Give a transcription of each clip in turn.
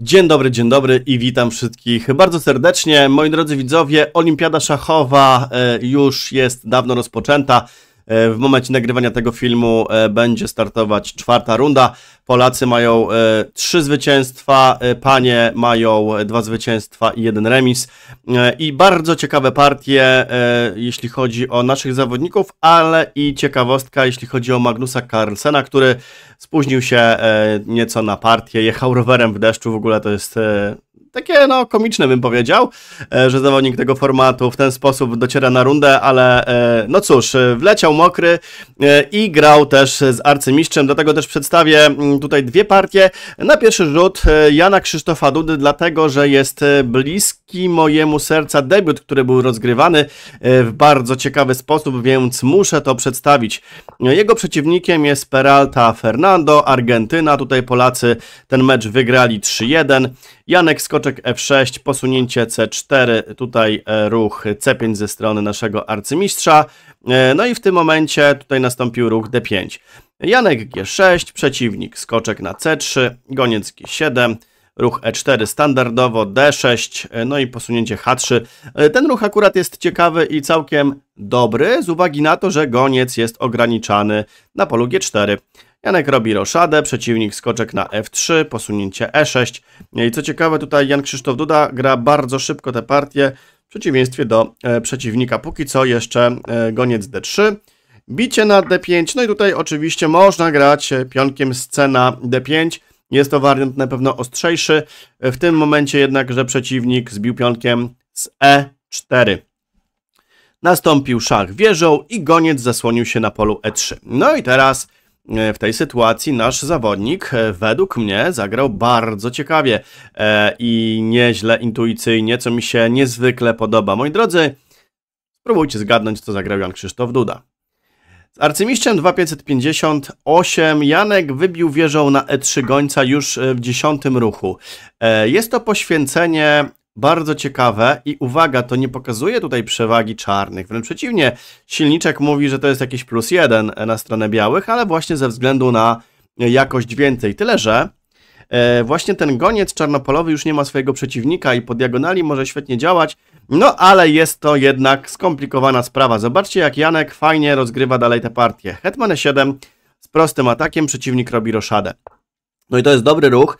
Dzień dobry, dzień dobry i witam wszystkich bardzo serdecznie. Moi drodzy widzowie, Olimpiada Szachowa e, już jest dawno rozpoczęta. E, w momencie nagrywania tego filmu e, będzie startować czwarta runda. Polacy mają e, trzy zwycięstwa, panie mają dwa zwycięstwa i jeden remis. I bardzo ciekawe partie, jeśli chodzi o naszych zawodników, ale i ciekawostka, jeśli chodzi o Magnusa Carlsena, który spóźnił się nieco na partię, jechał rowerem w deszczu, w ogóle to jest takie no, komiczne bym powiedział, e, że zawodnik tego formatu w ten sposób dociera na rundę, ale e, no cóż, e, wleciał mokry i grał też z arcymistrzem, dlatego też przedstawię mm, tutaj dwie partie. Na pierwszy rzut Jana Krzysztofa Dudy, dlatego że jest bliski mojemu serca debiut, który był rozgrywany w bardzo ciekawy sposób, więc muszę to przedstawić. Jego przeciwnikiem jest Peralta Fernando, Argentyna, tutaj Polacy ten mecz wygrali 3-1. Janek Skoczek F6, posunięcie C4, tutaj e, ruch C5 ze strony naszego arcymistrza. E, no i w tym momencie tutaj nastąpił ruch D5. Janek G6, przeciwnik skoczek na C3, goniec G7, ruch E4 standardowo, D6, e, no i posunięcie H3. Ten ruch akurat jest ciekawy i całkiem dobry, z uwagi na to, że goniec jest ograniczany na polu G4. Janek robi roszadę, przeciwnik skoczek na f3, posunięcie e6. No I co ciekawe, tutaj Jan Krzysztof Duda gra bardzo szybko te partie, w przeciwieństwie do e, przeciwnika. Póki co jeszcze e, goniec d3, bicie na d5, no i tutaj oczywiście można grać e, pionkiem z C na d5. Jest to wariant na pewno ostrzejszy, e, w tym momencie jednak, że przeciwnik zbił pionkiem z e4. Nastąpił szach wieżą i goniec zasłonił się na polu e3. No i teraz E, w tej sytuacji nasz zawodnik e, według mnie zagrał bardzo ciekawie e, i nieźle intuicyjnie, co mi się niezwykle podoba. Moi drodzy, spróbujcie zgadnąć, co zagrał Jan Krzysztof Duda. Z arcymistrzem 2558 Janek wybił wieżą na E3 gońca już w dziesiątym ruchu. Jest to poświęcenie bardzo ciekawe i uwaga, to nie pokazuje tutaj przewagi czarnych, wręcz przeciwnie, silniczek mówi, że to jest jakiś plus jeden e, na stronę białych, ale właśnie ze względu na e, jakość więcej, tyle że e, właśnie ten goniec czarnopolowy już nie ma swojego przeciwnika i po diagonali może świetnie działać, no ale jest to jednak skomplikowana sprawa, zobaczcie jak Janek fajnie rozgrywa dalej tę partię, hetman 7 z prostym atakiem, przeciwnik robi roszadę. No i to jest dobry ruch.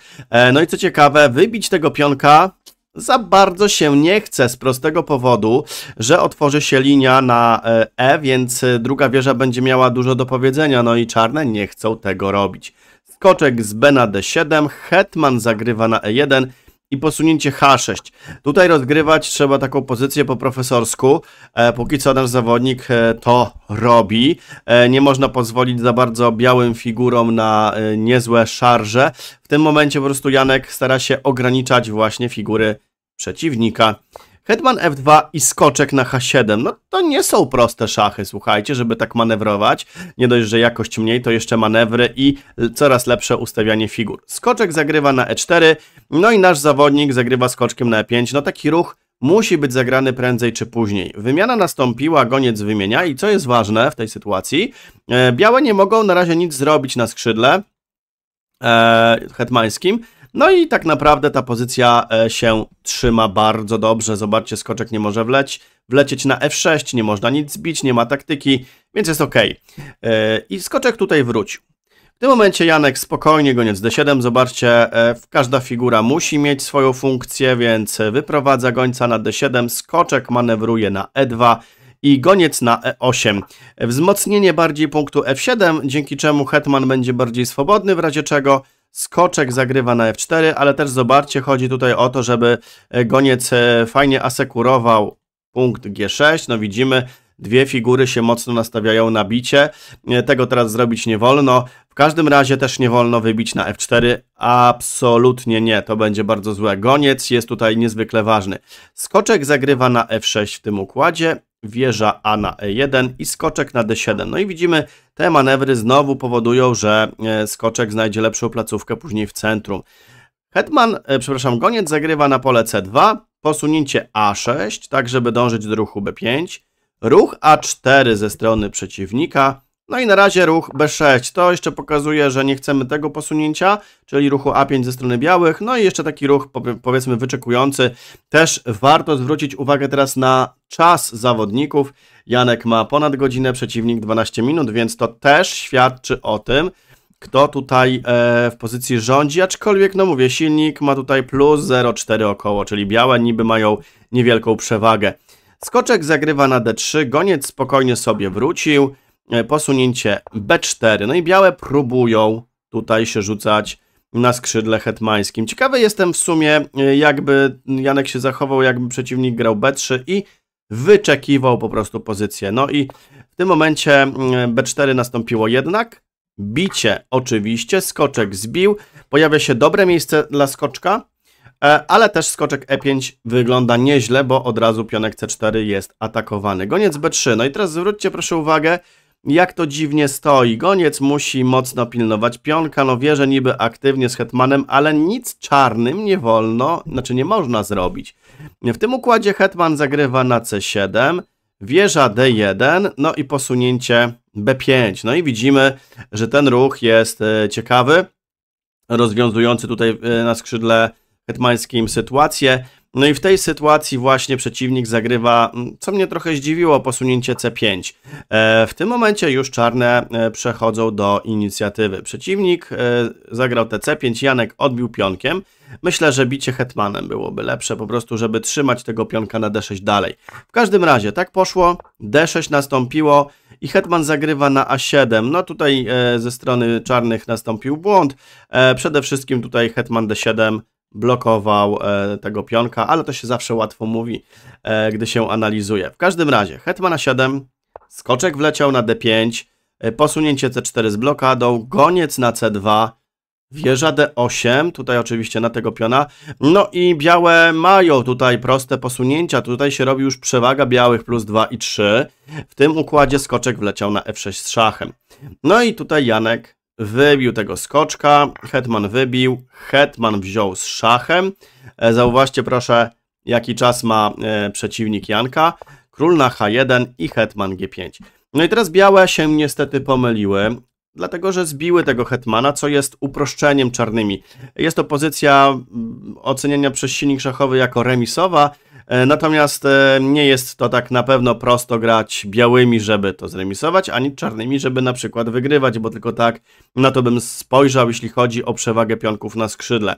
no i co ciekawe, wybić tego pionka za bardzo się nie chce z prostego powodu, że otworzy się linia na E, e więc e, druga wieża będzie miała dużo do powiedzenia, no i czarne nie chcą tego robić. Skoczek z B na D7, Hetman zagrywa na E1, i posunięcie H6. Tutaj rozgrywać trzeba taką pozycję po profesorsku. E, póki co nasz zawodnik e, to robi. E, nie można pozwolić za bardzo białym figurom na e, niezłe szarże. W tym momencie po prostu Janek stara się ograniczać właśnie figury przeciwnika. Hetman F2 i skoczek na H7. No to nie są proste szachy, słuchajcie, żeby tak manewrować. Nie dość, że jakość mniej, to jeszcze manewry i coraz lepsze ustawianie figur. Skoczek zagrywa na E4, no i nasz zawodnik zagrywa skoczkiem na E5. No taki ruch musi być zagrany prędzej czy później. Wymiana nastąpiła, goniec wymienia i co jest ważne w tej sytuacji, e, białe nie mogą na razie nic zrobić na skrzydle, e, hetmańskim, no i tak naprawdę ta pozycja e, się trzyma bardzo dobrze. Zobaczcie, skoczek nie może wleć, wlecieć na F6, nie można nic zbić, nie ma taktyki, więc jest ok. E, I skoczek tutaj wrócił. W tym momencie Janek spokojnie goniec D7, zobaczcie, e, każda figura musi mieć swoją funkcję, więc wyprowadza gońca na D7, skoczek manewruje na E2, i goniec na E8. Wzmocnienie bardziej punktu F7, dzięki czemu hetman będzie bardziej swobodny, w razie czego Skoczek zagrywa na F4, ale też zobaczcie, chodzi tutaj o to, żeby e, goniec e, fajnie asekurował punkt G6. No widzimy, dwie figury się mocno nastawiają na bicie. E, tego teraz zrobić nie wolno. W każdym razie też nie wolno wybić na F4. Absolutnie nie, to będzie bardzo złe. Goniec jest tutaj niezwykle ważny. Skoczek zagrywa na F6 w tym układzie wieża A na E1 i skoczek na D7. No i widzimy, te manewry znowu powodują, że e, skoczek znajdzie lepszą placówkę później w centrum. Hetman, e, przepraszam, goniec zagrywa na pole C2, posunięcie A6, tak żeby dążyć do ruchu B5, ruch A4 ze strony przeciwnika, no i na razie ruch B6. To jeszcze pokazuje, że nie chcemy tego posunięcia, czyli ruchu A5 ze strony białych. No i jeszcze taki ruch powiedzmy wyczekujący. Też warto zwrócić uwagę teraz na czas zawodników. Janek ma ponad godzinę, przeciwnik 12 minut, więc to też świadczy o tym, kto tutaj e, w pozycji rządzi, aczkolwiek, no mówię, silnik ma tutaj plus 0,4 około, czyli białe niby mają niewielką przewagę. Skoczek zagrywa na D3, goniec spokojnie sobie wrócił, E, posunięcie B4. No i białe próbują tutaj się rzucać na skrzydle hetmańskim. Ciekawy jestem w sumie, e, jakby Janek się zachował, jakby przeciwnik grał B3 i wyczekiwał po prostu pozycję. No i w tym momencie mm, B4 nastąpiło jednak. Bicie oczywiście, skoczek zbił. Pojawia się dobre miejsce dla skoczka, e, ale też skoczek E5 wygląda nieźle, bo od razu pionek C4 jest atakowany. Goniec B3. No i teraz zwróćcie proszę uwagę, jak to dziwnie stoi. Goniec musi mocno pilnować pionka, no wie, niby aktywnie z hetmanem, ale nic czarnym nie wolno, znaczy nie można zrobić. W tym układzie hetman zagrywa na c7, wieża d1, no i posunięcie b5. No i widzimy, że ten ruch jest e, ciekawy, rozwiązujący tutaj e, na skrzydle hetmańskim sytuację. No i w tej sytuacji właśnie przeciwnik zagrywa, co mnie trochę zdziwiło, posunięcie C5. E, w tym momencie już czarne e, przechodzą do inicjatywy. Przeciwnik e, zagrał te C5, Janek odbił pionkiem. Myślę, że bicie hetmanem byłoby lepsze, po prostu żeby trzymać tego pionka na D6 dalej. W każdym razie tak poszło, D6 nastąpiło i hetman zagrywa na A7. No tutaj ze strony czarnych nastąpił błąd. Przede wszystkim tutaj hetman D7 blokował e, tego pionka, ale to się zawsze łatwo mówi, e, gdy się analizuje. W każdym razie, hetman na 7 skoczek wleciał na d5, e, posunięcie c4 z blokadą, goniec na c2, wieża d8, tutaj oczywiście na tego piona, no i białe mają tutaj proste posunięcia, tutaj się robi już przewaga białych plus 2 i 3, w tym układzie skoczek wleciał na f6 z szachem. No i tutaj Janek Wybił tego skoczka, hetman wybił, hetman wziął z szachem. E, zauważcie proszę, jaki czas ma e, przeciwnik Janka. Król na H1 i hetman G5. No i teraz białe się niestety pomyliły, dlatego że zbiły tego hetmana, co jest uproszczeniem czarnymi. Jest to pozycja mm, oceniania przez silnik szachowy jako remisowa, E, natomiast e, nie jest to tak na pewno prosto grać białymi, żeby to zremisować, ani czarnymi, żeby na przykład wygrywać, bo tylko tak na to bym spojrzał, jeśli chodzi o przewagę pionków na skrzydle.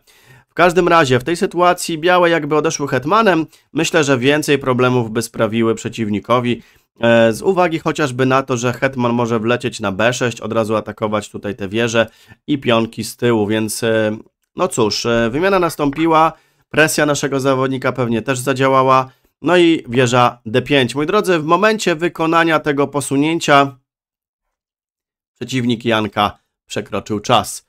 W każdym razie w tej sytuacji białe jakby odeszły hetmanem, myślę, że więcej problemów by sprawiły przeciwnikowi, e, z uwagi chociażby na to, że hetman może wlecieć na b6, od razu atakować tutaj te wieże i pionki z tyłu, więc no cóż, wymiana nastąpiła, Presja naszego zawodnika pewnie też zadziałała. No i wieża D5. Moi drodzy, w momencie wykonania tego posunięcia przeciwnik Janka przekroczył czas.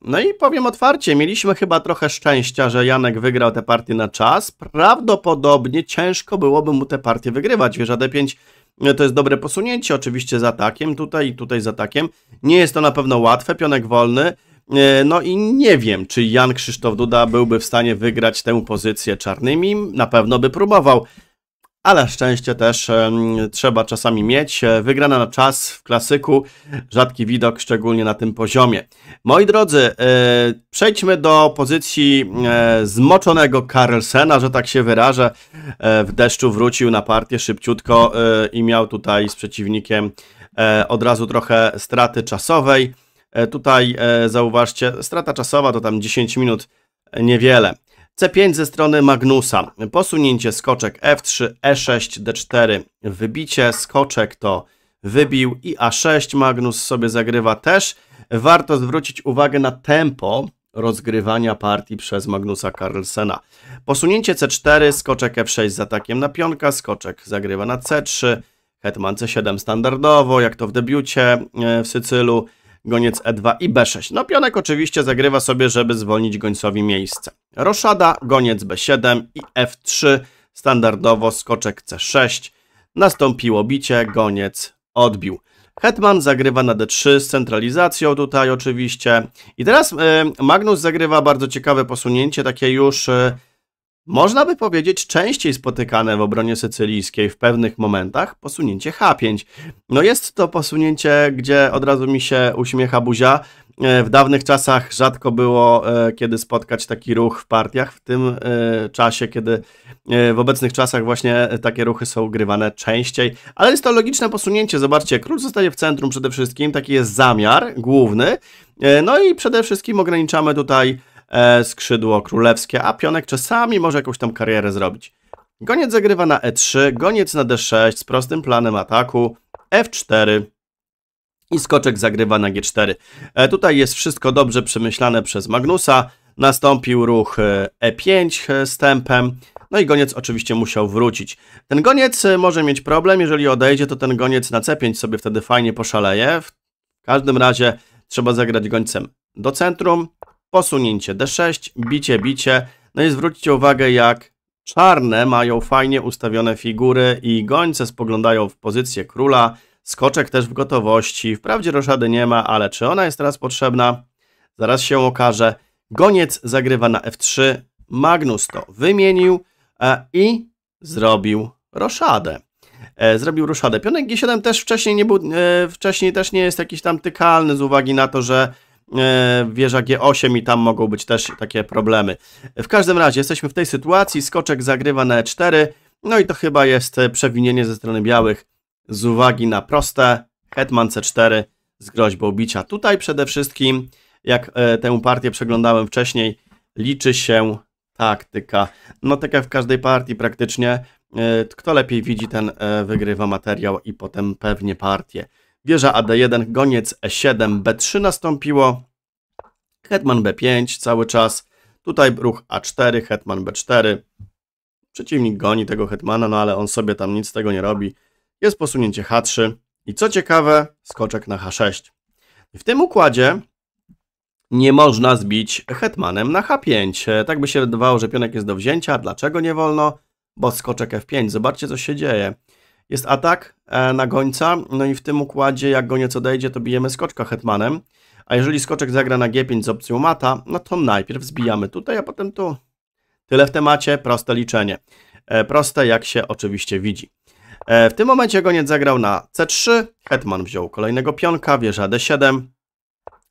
No i powiem otwarcie, mieliśmy chyba trochę szczęścia, że Janek wygrał tę partię na czas. Prawdopodobnie ciężko byłoby mu tę partię wygrywać. Wieża D5 no to jest dobre posunięcie, oczywiście z atakiem tutaj i tutaj z atakiem. Nie jest to na pewno łatwe, pionek wolny. E, no i nie wiem, czy Jan Krzysztof Duda byłby w stanie wygrać tę pozycję czarnymi. Na pewno by próbował, ale szczęście też trzeba czasami mieć. E, wygrana na czas w klasyku, rzadki widok, szczególnie na tym poziomie. Moi drodzy, e, przejdźmy do pozycji zmoczonego Carlsena, że tak się wyrażę. W deszczu wrócił na partię szybciutko i miał tutaj z przeciwnikiem od razu trochę straty czasowej. E, tutaj e, zauważcie, strata czasowa to tam 10 minut, e, niewiele. C5 ze strony Magnusa, posunięcie skoczek F3, E6, D4, wybicie, skoczek to wybił i A6 Magnus sobie zagrywa też. Warto zwrócić uwagę na tempo rozgrywania partii przez Magnusa Carlsena. Posunięcie C4, skoczek F6 z atakiem na pionka, skoczek zagrywa na C3, hetman C7 standardowo, jak to w debiucie w Sycylu, goniec E2 i B6. No pionek oczywiście zagrywa sobie, żeby zwolnić gońcowi miejsce. Roszada, goniec B7 i F3, standardowo skoczek C6. Nastąpiło bicie, goniec odbił. Hetman zagrywa na D3 z centralizacją tutaj oczywiście. I teraz y, Magnus zagrywa bardzo ciekawe posunięcie, takie już y, można by powiedzieć częściej spotykane w obronie sycylijskiej w pewnych momentach posunięcie H5. No jest to posunięcie, gdzie od razu mi się uśmiecha buzia. E, w dawnych czasach rzadko było, e, kiedy spotkać taki ruch w partiach. W tym e, czasie, kiedy w obecnych czasach właśnie takie ruchy są grywane częściej, ale jest to logiczne posunięcie. Zobaczcie, król zostaje w centrum przede wszystkim, taki jest zamiar główny. No i przede wszystkim ograniczamy tutaj E, skrzydło królewskie, a pionek czasami może jakąś tam karierę zrobić. Goniec zagrywa na e3, goniec na d6 z prostym planem ataku, f4 i skoczek zagrywa na g4. E, tutaj jest wszystko dobrze przemyślane przez Magnusa. Nastąpił ruch e5 e z tempem, no i goniec oczywiście musiał wrócić. Ten goniec może mieć problem, jeżeli odejdzie, to ten goniec na c5 sobie wtedy fajnie poszaleje. W każdym razie trzeba zagrać gońcem do centrum, posunięcie D6, bicie, bicie. No i zwróćcie uwagę, jak czarne mają fajnie ustawione figury i gońce spoglądają w pozycję króla. Skoczek też w gotowości. Wprawdzie roszady nie ma, ale czy ona jest teraz potrzebna? Zaraz się okaże. Goniec zagrywa na F3. Magnus to wymienił e, i zrobił roszadę. E, zrobił roszadę. Pionek G7 też wcześniej nie był, e, wcześniej też nie jest jakiś tam tykalny z uwagi na to, że E, wieża G8 i tam mogą być też takie problemy. W każdym razie jesteśmy w tej sytuacji, skoczek zagrywa na E4, no i to chyba jest przewinienie ze strony białych z uwagi na proste hetman C4 z groźbą bicia. Tutaj przede wszystkim, jak e, tę partię przeglądałem wcześniej, liczy się taktyka. No tak jak w każdej partii praktycznie, e, kto lepiej widzi, ten wygrywa materiał i potem pewnie partię wieża AD1, goniec E7, B3 nastąpiło, hetman B5 cały czas, tutaj ruch A4, hetman B4, przeciwnik goni tego hetmana, no ale on sobie tam nic z tego nie robi, jest posunięcie H3 i co ciekawe, skoczek na H6. W tym układzie nie można zbić hetmanem na H5. Tak by się wydawało, że pionek jest do wzięcia. Dlaczego nie wolno? Bo skoczek F5. Zobaczcie, co się dzieje jest atak e, na gońca, no i w tym układzie jak goniec odejdzie, to bijemy skoczka hetmanem, a jeżeli skoczek zagra na g5 z opcją mata, no to najpierw zbijamy tutaj, a potem tu. Tyle w temacie, proste liczenie. E, proste jak się oczywiście widzi. E, w tym momencie goniec zagrał na c3, hetman wziął kolejnego pionka, wieża d7,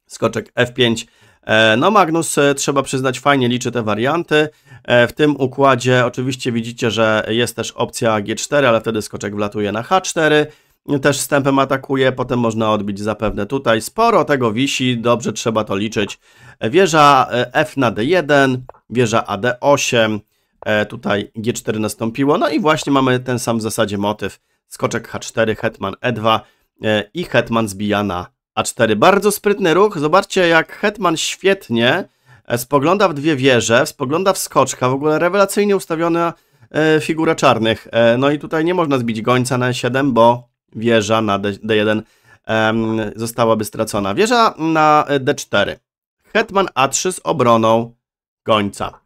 skoczek f5, no Magnus, e, trzeba przyznać, fajnie liczy te warianty. E, w tym układzie oczywiście widzicie, że jest też opcja G4, ale wtedy skoczek wlatuje na H4. Też wstępem atakuje, potem można odbić zapewne tutaj. Sporo tego wisi, dobrze trzeba to liczyć. Wieża F na D1, wieża AD8, tutaj G4 nastąpiło. No i właśnie mamy ten sam w zasadzie motyw. Skoczek H4, hetman E2 i hetman zbija na a4. Bardzo sprytny ruch. Zobaczcie, jak Hetman świetnie e, spogląda w dwie wieże, spogląda w skoczka. W ogóle rewelacyjnie ustawiona e, figura czarnych. E, no i tutaj nie można zbić gońca na E7, bo wieża na D1 zostałaby stracona. Wieża na D4. Hetman A3 z obroną gońca.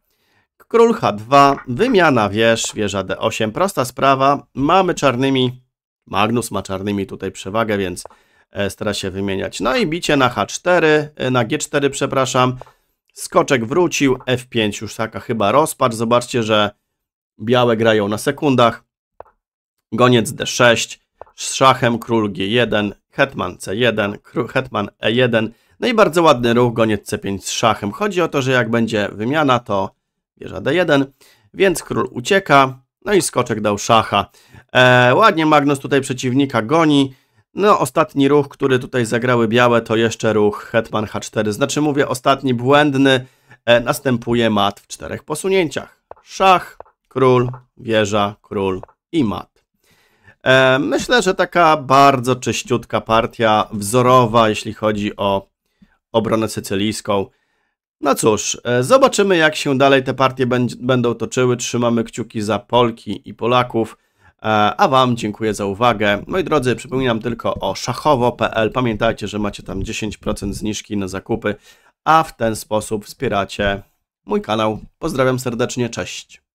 Król H2, wymiana wież, wieża D8. Prosta sprawa. Mamy czarnymi. Magnus ma czarnymi tutaj przewagę, więc E, stara się wymieniać. No i bicie na H4, e, na G4, przepraszam. Skoczek wrócił, F5 już taka chyba rozpacz. Zobaczcie, że białe grają na sekundach. Goniec D6, z szachem król G1, hetman C1, hetman E1. No i bardzo ładny ruch, goniec C5 z szachem. Chodzi o to, że jak będzie wymiana, to wieża D1, więc król ucieka, no i skoczek dał szacha. E, ładnie Magnus tutaj przeciwnika goni, no, ostatni ruch, który tutaj zagrały białe, to jeszcze ruch Hetman H4. Znaczy mówię, ostatni błędny. E, następuje mat w czterech posunięciach. Szach, król, wieża, król i mat. E, myślę, że taka bardzo czyściutka partia, wzorowa, jeśli chodzi o obronę sycylijską. No cóż, e, zobaczymy jak się dalej te partie będą toczyły. Trzymamy kciuki za Polki i Polaków. A Wam dziękuję za uwagę. Moi drodzy, przypominam tylko o szachowo.pl. Pamiętajcie, że macie tam 10% zniżki na zakupy, a w ten sposób wspieracie mój kanał. Pozdrawiam serdecznie, cześć.